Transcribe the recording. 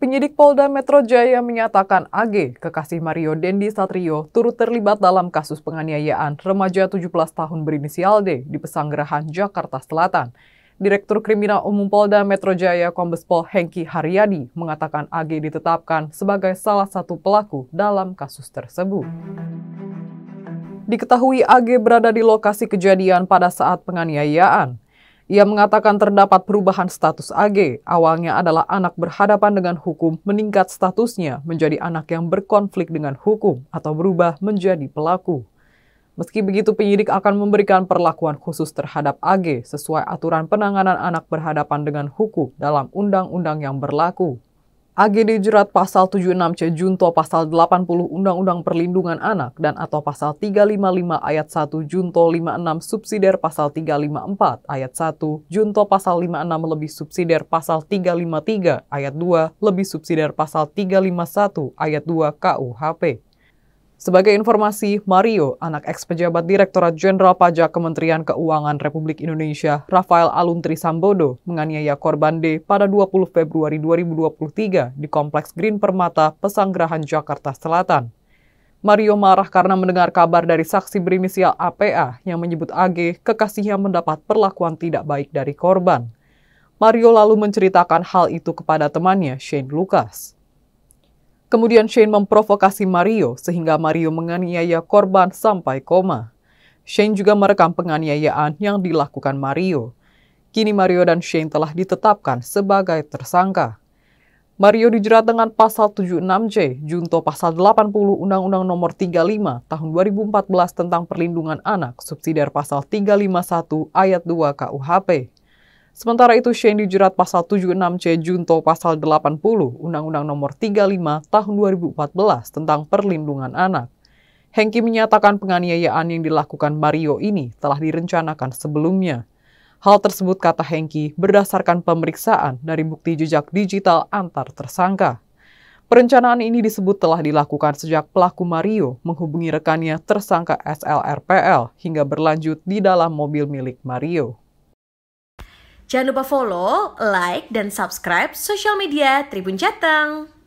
Penyidik Polda Metro Jaya menyatakan AG, kekasih Mario Dendi Satrio, turut terlibat dalam kasus penganiayaan remaja 17 tahun berinisial D di Pesanggerahan, Jakarta Selatan. Direktur Kriminal Umum Polda Metro Jaya Kombespol Hengki Haryadi mengatakan AG ditetapkan sebagai salah satu pelaku dalam kasus tersebut. Diketahui AG berada di lokasi kejadian pada saat penganiayaan. Ia mengatakan terdapat perubahan status AG, awalnya adalah anak berhadapan dengan hukum meningkat statusnya menjadi anak yang berkonflik dengan hukum atau berubah menjadi pelaku. Meski begitu penyidik akan memberikan perlakuan khusus terhadap AG sesuai aturan penanganan anak berhadapan dengan hukum dalam undang-undang yang berlaku. AG dijerat pasal 76 C Junto pasal 80 Undang-Undang Perlindungan Anak dan atau pasal 355 ayat 1 Junto 56 subsidiar pasal 354 ayat 1 Junto pasal 56 lebih subsidiar pasal 353 ayat 2 lebih subsidiar pasal 351 ayat 2 KUHP. Sebagai informasi, Mario, anak ex-pejabat Direktorat Jenderal Pajak Kementerian Keuangan Republik Indonesia, Rafael Aluntri Sambodo, menganiaya korban D pada 20 Februari 2023 di Kompleks Green Permata, Pesanggerahan, Jakarta Selatan. Mario marah karena mendengar kabar dari saksi berinisial APA yang menyebut AG kekasihnya mendapat perlakuan tidak baik dari korban. Mario lalu menceritakan hal itu kepada temannya, Shane Lucas. Kemudian Shane memprovokasi Mario sehingga Mario menganiaya korban sampai koma. Shane juga merekam penganiayaan yang dilakukan Mario. Kini Mario dan Shane telah ditetapkan sebagai tersangka. Mario dijerat dengan pasal 76J, junto pasal 80 Undang-Undang Nomor 35 Tahun 2014 tentang Perlindungan Anak, subsidiar pasal 351 ayat 2 KUHP. Sementara itu, Shane dijerat pasal 76C Junto pasal 80 Undang-Undang Nomor 35 Tahun 2014 tentang Perlindungan Anak. Hengki menyatakan penganiayaan yang dilakukan Mario ini telah direncanakan sebelumnya. Hal tersebut, kata Hengki, berdasarkan pemeriksaan dari bukti jejak digital antar tersangka. Perencanaan ini disebut telah dilakukan sejak pelaku Mario menghubungi rekannya tersangka SLRPL hingga berlanjut di dalam mobil milik Mario. Jangan lupa follow, like, dan subscribe social media Tribun Jateng.